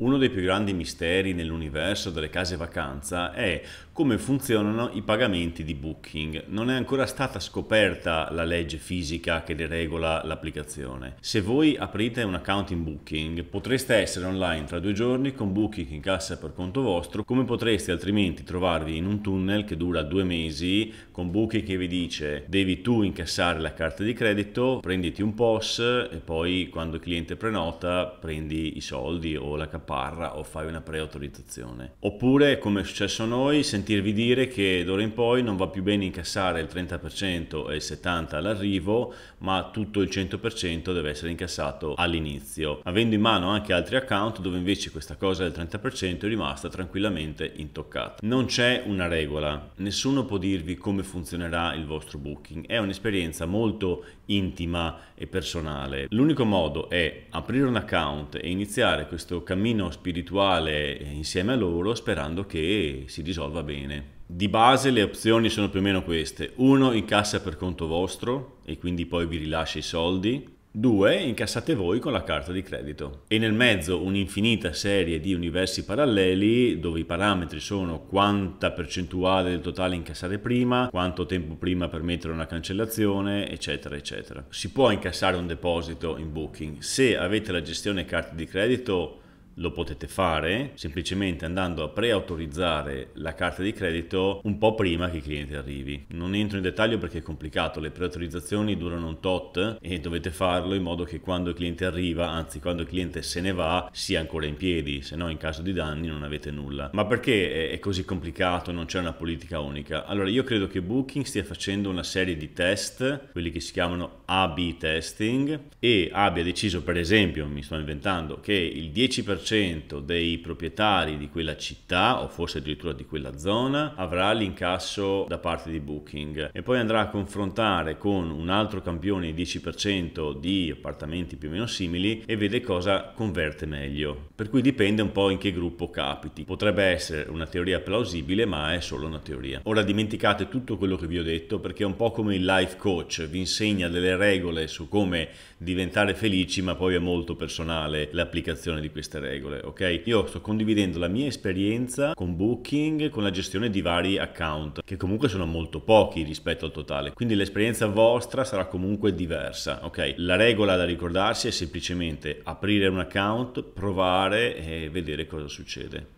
Uno dei più grandi misteri nell'universo delle case vacanza è come funzionano i pagamenti di Booking. Non è ancora stata scoperta la legge fisica che regola l'applicazione. Se voi aprite un account in Booking, potreste essere online tra due giorni con Booking in cassa per conto vostro, come potreste altrimenti trovarvi in un tunnel che dura due mesi con Booking che vi dice devi tu incassare la carta di credito, prenditi un POS e poi quando il cliente prenota prendi i soldi o la cappella caparra o fai una preautorizzazione. Oppure, come è successo a noi, sentirvi dire che d'ora in poi non va più bene incassare il 30% e il 70% all'arrivo, ma tutto il 100% deve essere incassato all'inizio, avendo in mano anche altri account dove invece questa cosa del 30% è rimasta tranquillamente intoccata. Non c'è una regola, nessuno può dirvi come funzionerà il vostro booking, è un'esperienza molto intima e personale. L'unico modo è aprire un account e iniziare questo cammino cammino spirituale insieme a loro sperando che si risolva bene. Di base le opzioni sono più o meno queste. 1. Incassa per conto vostro e quindi poi vi rilascia i soldi. 2. Incassate voi con la carta di credito. E nel mezzo un'infinita serie di universi paralleli dove i parametri sono quanta percentuale del totale incassare prima, quanto tempo prima permettere una cancellazione, eccetera, eccetera. Si può incassare un deposito in Booking. Se avete la gestione carta di credito lo potete fare semplicemente andando a preautorizzare la carta di credito un po' prima che il cliente arrivi. Non entro in dettaglio perché è complicato, le preautorizzazioni durano un tot e dovete farlo in modo che quando il cliente arriva, anzi quando il cliente se ne va, sia ancora in piedi, se no in caso di danni non avete nulla. Ma perché è così complicato, non c'è una politica unica? Allora io credo che Booking stia facendo una serie di test, quelli che si chiamano A-B testing e abbia deciso per esempio, mi sto inventando, che il 10% 10% dei proprietari di quella città o forse addirittura di quella zona avrà l'incasso da parte di Booking e poi andrà a confrontare con un altro campione 10% di appartamenti più o meno simili e vede cosa converte meglio. Per cui dipende un po' in che gruppo capiti. Potrebbe essere una teoria plausibile ma è solo una teoria. Ora dimenticate tutto quello che vi ho detto perché è un po' come il life coach, vi insegna delle regole su come diventare felici ma poi è molto personale l'applicazione di queste regole regole, ok? Io sto condividendo la mia esperienza con Booking, con la gestione di vari account, che comunque sono molto pochi rispetto al totale, quindi l'esperienza vostra sarà comunque diversa, ok? La regola da ricordarsi è semplicemente aprire un account, provare e vedere cosa succede.